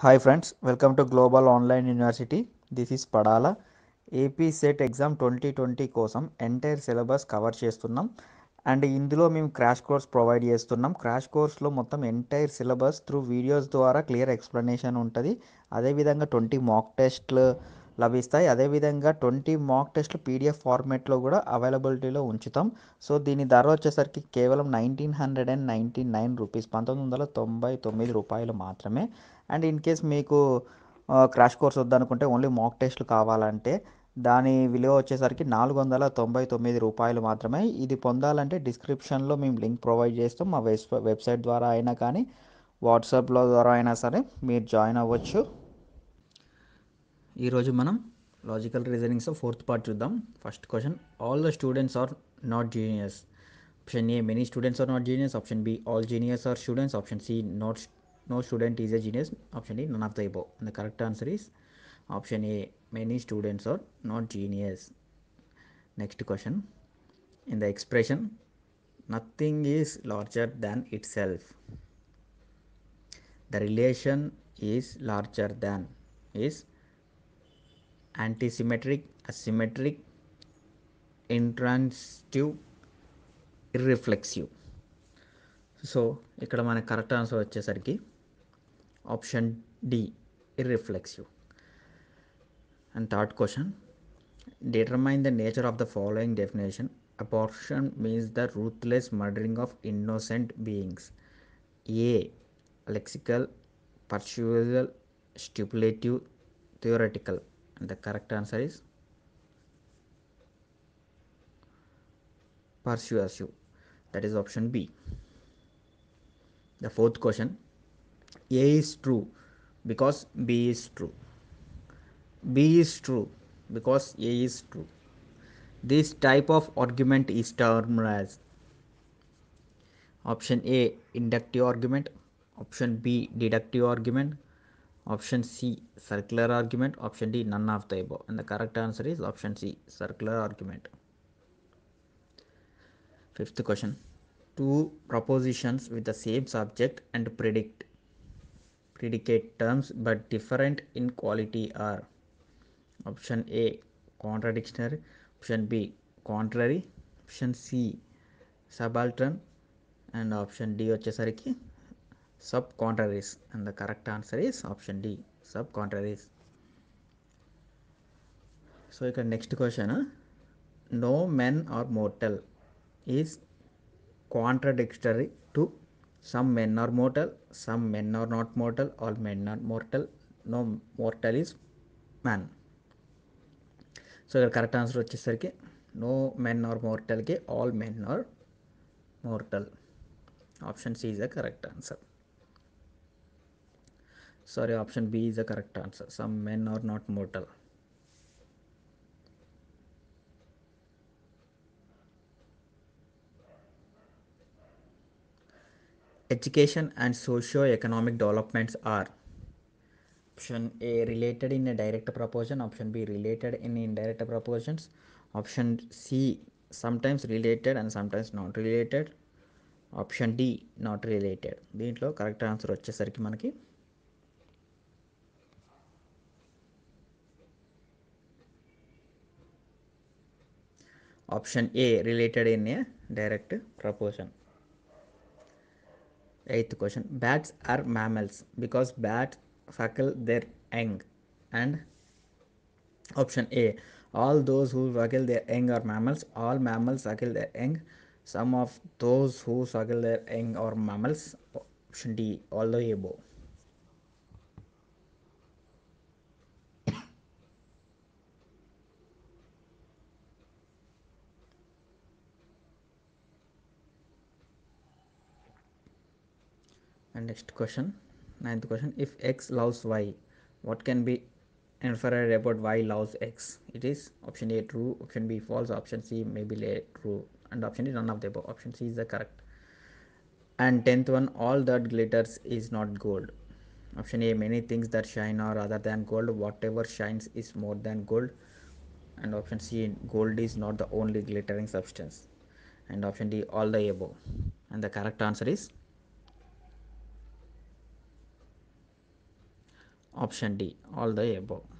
Hi friends welcome to global online university this is Padala AP SET exam twenty twenty కోసం entire syllabus cover చేస్తున్నాం and ఇందులో మేము crash course provide చేస్తున్నాం crash కోర్స్లో మొత్తం entire syllabus through videos ద్వారా clear explanation ఉంటుంది అదేవిధంగా ట్వంటీ మాక్ టెస్ట్లు లభిస్తాయి అదేవిధంగా ట్వంటీ మాక్ టెస్ట్లు పీడిఎఫ్ ఫార్మేట్లో కూడా అవైలబిలిటీలో ఉంచుతాం సో దీని ధర వచ్చేసరికి కేవలం nineteen hundred and ninety nine rupees పంతొమ్మిది వందల తొంభై తొమ్మిది రూపాయలు మాత్రమే అండ్ ఇన్ కేస్ మీకు క్రాష్ కోర్స్ వద్దనుకుంటే ఓన్లీ మాక్ టెస్ట్లు కావాలంటే దాని విలువ వచ్చేసరికి నాలుగు వందల తొంభై తొమ్మిది రూపాయలు మాత్రమే ఇది పొందాలంటే డిస్క్రిప్షన్లో మేము లింక్ ప్రొవైడ్ చేస్తాం మా వెబ్ వెబ్సైట్ ద్వారా అయినా కానీ వాట్సాప్లో ద్వారా అయినా సరే మీరు జాయిన్ అవ్వచ్చు यहजु मन लाजिकल रीजनिंग फोर्थ पार्ट चुदा first question all the students are not geniuses option A many students are not geniuses option B all geniuses are students option C not no student is a geniuses option D none of the above the correct answer is option A many students are not geniuses next question in the expression nothing is larger than itself the relation is larger then is antisymmetric asymmetric intransitive irreflexive so ఇక్కడ మన correct answer వచ్చేసరికి option D irreflexive and third question determine the nature of the following definition abortion means the ruthless murdering of innocent beings a lexical persuasive stipulative theoretical And the correct answer is persuasive. That is option B. The fourth question A is true because B is true. B is true because A is true. This type of argument is termed as option A inductive argument, option B deductive argument, option C circular argument, option D none of the above and the correct answer is option C circular argument. Fifth question, two propositions with the same subject and predict predicate terms but different in quality are option A contradictory, option B contrary, option C subaltern and option D వచ్చేసరికి subcontraries and the correct answer is option D subcontraries. So, you next question huh? no man or mortal is contradictory to some men are mortal, some men are not mortal, all men are mortal, no mortal is man. so the correct answer is "No men or mortal." "All men are mortal." Option C is the correct answer. Sorry, option B is the correct answer. Some men are not mortal. Education and socio-economic developments are option A related in a direct proportion, option B related in indirect proportions, option C sometimes related and sometimes not related, option d not related దీంట్లో correct answer వచ్చేసరికి మనకి option A related in a direct proportion. Eighth question Bats are mammals because bats suckle their young and option A all those who suckle their young are mammals all mammals suckle their young some of those who suckle their young are mammals option D all the above and next question ninth question if x loves y what can be inferred about y loves x it is option a true option b false option c maybe true and option d none of the above option c is the correct and 10th one all that glitters is not gold option a many things that shine are other than gold whatever shines is more than gold and option c gold is not the only glittering substance and option d all the above and the correct answer is option D all the above